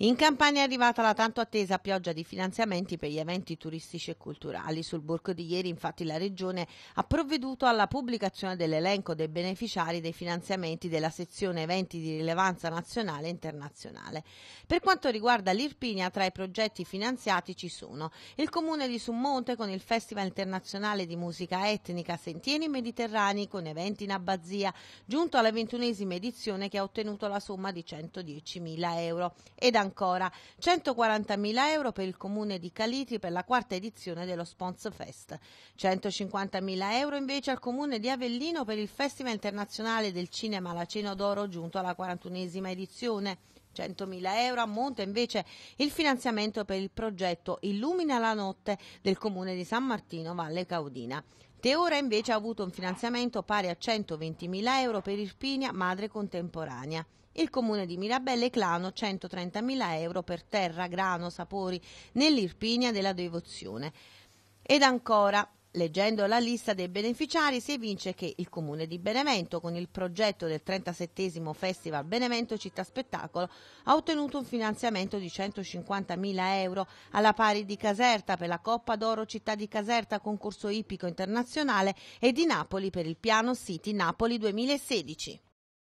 In Campania è arrivata la tanto attesa pioggia di finanziamenti per gli eventi turistici e culturali. Sul borco di ieri infatti la Regione ha provveduto alla pubblicazione dell'elenco dei beneficiari dei finanziamenti della sezione eventi di rilevanza nazionale e internazionale. Per quanto riguarda l'Irpinia, tra i progetti finanziati ci sono il Comune di Summonte con il Festival internazionale di musica etnica Sentieri Mediterranei con eventi in abbazia, giunto alla ventunesima edizione che ha ottenuto la somma di 110.000 euro. Ed ancora 140.000 euro per il comune di Calitri per la quarta edizione dello Spons Fest, 150.000 euro invece al comune di Avellino per il Festival Internazionale del Cinema La Cena d'Oro giunto alla 41esima edizione, 100.000 euro ammonta invece il finanziamento per il progetto Illumina la notte del comune di San Martino Valle Caudina. Teora invece ha avuto un finanziamento pari a 120.000 euro per Irpinia Madre Contemporanea. Il comune di Mirabelle Clano 130.000 euro per terra, grano, sapori nell'Irpinia della devozione. Ed ancora Leggendo la lista dei beneficiari si evince che il Comune di Benevento, con il progetto del 37 Festival Benevento Città Spettacolo, ha ottenuto un finanziamento di 150.000 euro alla pari di Caserta per la Coppa d'Oro Città di Caserta concorso ippico internazionale e di Napoli per il piano City Napoli 2016.